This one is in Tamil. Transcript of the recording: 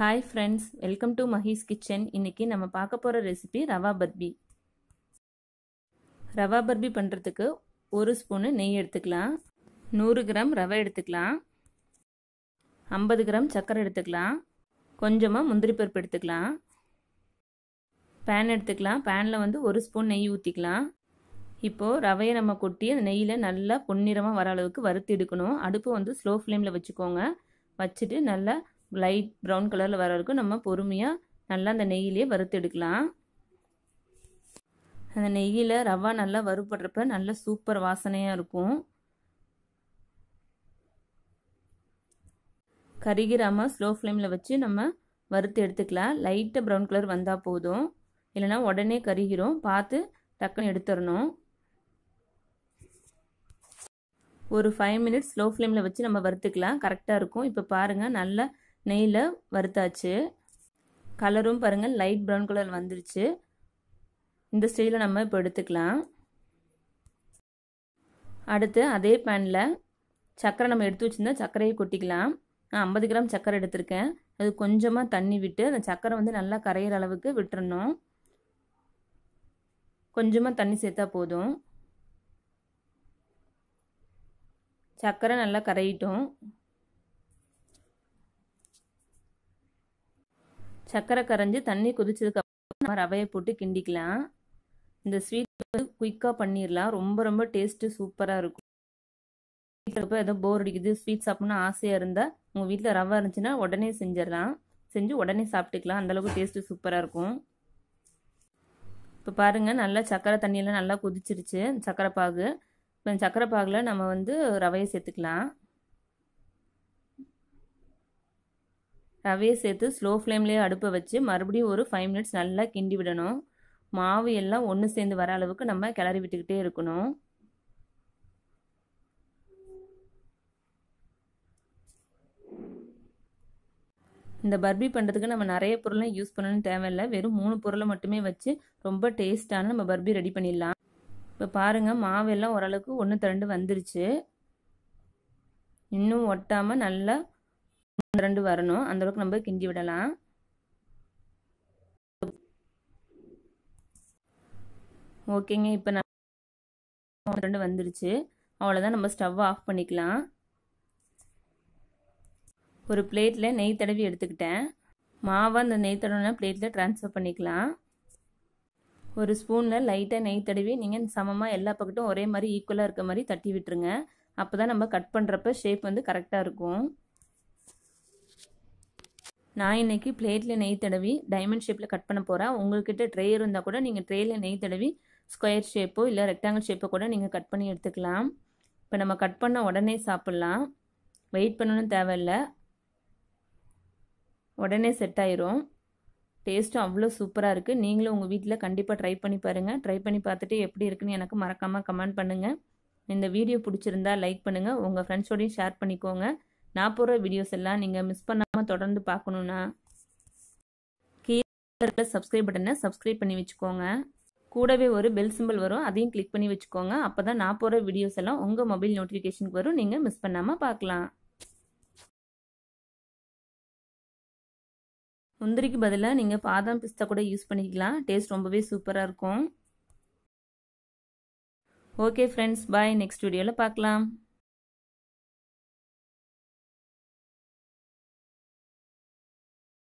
hi friends welcome to Mahee's kitchen இன்றைக்கி நம்ம பார்க்க போகிற ரெசிபி ரவா பர்பி ரவா பர்பி பண்ணுறதுக்கு ஒரு ஸ்பூனு நெய் எடுத்துக்கலாம் நூறு கிராம் ரவை எடுத்துக்கலாம் ஐம்பது கிராம் சர்க்கரை எடுத்துக்கலாம் கொஞ்சமாக முந்திரி பருப்பு எடுத்துக்கலாம் பேன் எடுத்துக்கலாம் பேனில் வந்து ஒரு ஸ்பூன் நெய் ஊற்றிக்கலாம் இப்போது ரவையை நம்ம கொட்டி அந்த நெய்யில் நல்லா பொன்னிறமாக வர அளவுக்கு வறுத்து எடுக்கணும் அடுப்பு வந்து ஸ்லோ ஃப்ளேமில் வச்சுக்கோங்க வச்சுட்டு நல்லா லைட் ப்ரௌன் கலரில் வர வரைக்கும் நம்ம பொறுமையாக நல்லா அந்த நெய்யிலே வறுத்தெடுக்கலாம் அந்த நெய்யில் ரவா நல்லா வறுபடுறப்ப நல்ல சூப்பர் வாசனையாக இருக்கும் கரிகிராமல் ஸ்லோ ஃப்ளேமில் வச்சு நம்ம வறுத்து எடுத்துக்கலாம் லைட்டாக ப்ரௌன் கலர் வந்தால் போதும் இல்லைனா உடனே கருகிறோம் பார்த்து டக்குன்னு எடுத்துடணும் ஒரு ஃபைவ் மினிட்ஸ் ஸ்லோ ஃப்ளேமில் வச்சு நம்ம வறுத்துக்கலாம் கரெக்டாக இருக்கும் இப்போ பாருங்கள் நல்லா நெய்யில் வறுத்தாச்சு கலரும் பாருங்கள் லைட் ப்ரௌன் கலர் வந்துருச்சு இந்த ஸ்டேஜில் நம்ம இப்போ எடுத்துக்கலாம் அடுத்து அதே பேனில் சர்க்கரை நம்ம எடுத்து வச்சுருந்தா சர்க்கரையை கொட்டிக்கலாம் நான் ஐம்பது கிராம் சர்க்கரை எடுத்திருக்கேன் அது கொஞ்சமாக தண்ணி விட்டு அந்த சர்க்கரை வந்து நல்லா கரையிற அளவுக்கு விட்டுறணும் கொஞ்சமாக தண்ணி சேர்த்தா போதும் சர்க்கரை நல்லா கரையிட்டோம் சர்க்கரை கரைஞ்சி தண்ணி கொதிச்சதுக்கு அப்புறம் நம்ம ரவையை போட்டு கிண்டிக்கலாம் இந்த ஸ்வீட் வந்து குயிக்காக பண்ணிடலாம் ரொம்ப ரொம்ப டேஸ்ட்டு சூப்பராக இருக்கும் வீட்டில் போய் எதோ போர் அடிக்குது ஸ்வீட் சாப்பிட்ணும் ஆசையாக இருந்தால் உங்கள் வீட்டில் ரவை இருந்துச்சுன்னா உடனே செஞ்சிடலாம் செஞ்சு உடனே சாப்பிட்டுக்கலாம் அந்தளவுக்கு டேஸ்ட்டு சூப்பராக இருக்கும் இப்போ பாருங்கள் நல்லா சக்கரை தண்ணியெல்லாம் நல்லா கொதிச்சிருச்சு சக்கரை பாகு இப்போ சக்கரை பாகில் நம்ம வந்து ரவையை சேர்த்துக்கலாம் ரவையை சேர்த்து ஸ்லோ ஃப்ளேம்லேயே அடுப்பை வச்சு மறுபடியும் ஒரு ஃபைவ் மினிட்ஸ் நல்லா கிண்டி விடணும் மாவு எல்லாம் ஒன்று சேர்ந்து வர அளவுக்கு நம்ம கிளறி விட்டுக்கிட்டே இருக்கணும் இந்த பர்பி பண்ணுறதுக்கு நம்ம நிறைய பொருள்லாம் யூஸ் பண்ணணும்னு தேவையில்லை வெறும் மூணு பொருளை மட்டுமே வச்சு ரொம்ப டேஸ்ட்டான நம்ம பர்பி ரெடி பண்ணிடலாம் இப்போ பாருங்கள் மாவெல்லாம் ஓரளவுக்கு ஒன்று திரண்டு வந்துருச்சு இன்னும் ஒட்டாமல் நல்லா ரெண்டு வரணும் அந்தளவுக்கு நம்ம கிண்டி விடலாம் ஓகேங்க இப்போ நான் ரெண்டு வந்துருச்சு அவ்வளோதான் நம்ம ஸ்டவ்வை ஆஃப் பண்ணிக்கலாம் ஒரு பிளேட்டில் நெய் தடவி எடுத்துக்கிட்டேன் மாவை அந்த நெய் தடவை பிளேட்டில் ட்ரான்ஸ்ஃபர் பண்ணிக்கலாம் ஒரு ஸ்பூனில் லைட்டாக நெய் தடவி நீங்கள் சமமாக எல்லா பக்கட்டும் ஒரே மாதிரி ஈக்குவலாக இருக்க மாதிரி தட்டி விட்டுருங்க அப்போ தான் நம்ம கட் பண்ணுறப்ப ஷேப் வந்து கரெக்டாக இருக்கும் நான் இன்றைக்கி பிளேட்டில் நெய் தடவி டைமண்ட் ஷேப்பில் கட் பண்ண போகிறேன் உங்கள்கிட்ட ட்ரே இருந்தால் கூட நீங்கள் ட்ரேயில் நெய் தடவி ஸ்கொயர் ஷேப்போ இல்லை ரெக்டாங்கிள் ஷேப்போ கூட நீங்கள் கட் பண்ணி எடுத்துக்கலாம் இப்போ நம்ம கட் பண்ண உடனே சாப்பிட்லாம் வெயிட் பண்ணணும் தேவையில்லை உடனே செட் ஆயிரும் டேஸ்ட்டும் அவ்வளோ சூப்பராக இருக்குது நீங்களும் உங்கள் வீட்டில் கண்டிப்பாக ட்ரை பண்ணி பாருங்கள் ட்ரை பண்ணி பார்த்துட்டு எப்படி இருக்குன்னு எனக்கு மறக்காமல் கமெண்ட் பண்ணுங்கள் இந்த வீடியோ பிடிச்சிருந்தா லைக் பண்ணுங்கள் உங்கள் ஃப்ரெண்ட்ஸோடையும் ஷேர் பண்ணிக்கோங்க நான் போடுற வீடியோஸ் எல்லாம் நீங்கள் மிஸ் பண்ணாமல் தொடர்ந்து பார்க்கணுன்னா கீழே சப்ஸ்கிரைப் பட்டனை சப்ஸ்கிரைப் பண்ணி வச்சுக்கோங்க கூடவே ஒரு பெல் சிம்பிள் வரும் அதையும் கிளிக் பண்ணி வச்சுக்கோங்க அப்போ தான் நான் போகிற வீடியோஸ் எல்லாம் உங்கள் மொபைல் நோட்டிஃபிகேஷனுக்கு வரும் நீங்கள் மிஸ் பண்ணாமல் பார்க்கலாம் முந்திரிக்கு பதிலாக நீங்கள் பாதாம் பிஸ்தா கூட யூஸ் பண்ணிக்கலாம் டேஸ்ட் ரொம்பவே சூப்பராக இருக்கும் ஓகே ஃப்ரெண்ட்ஸ் பாய் நெக்ஸ்ட் வீடியோவில் பார்க்கலாம்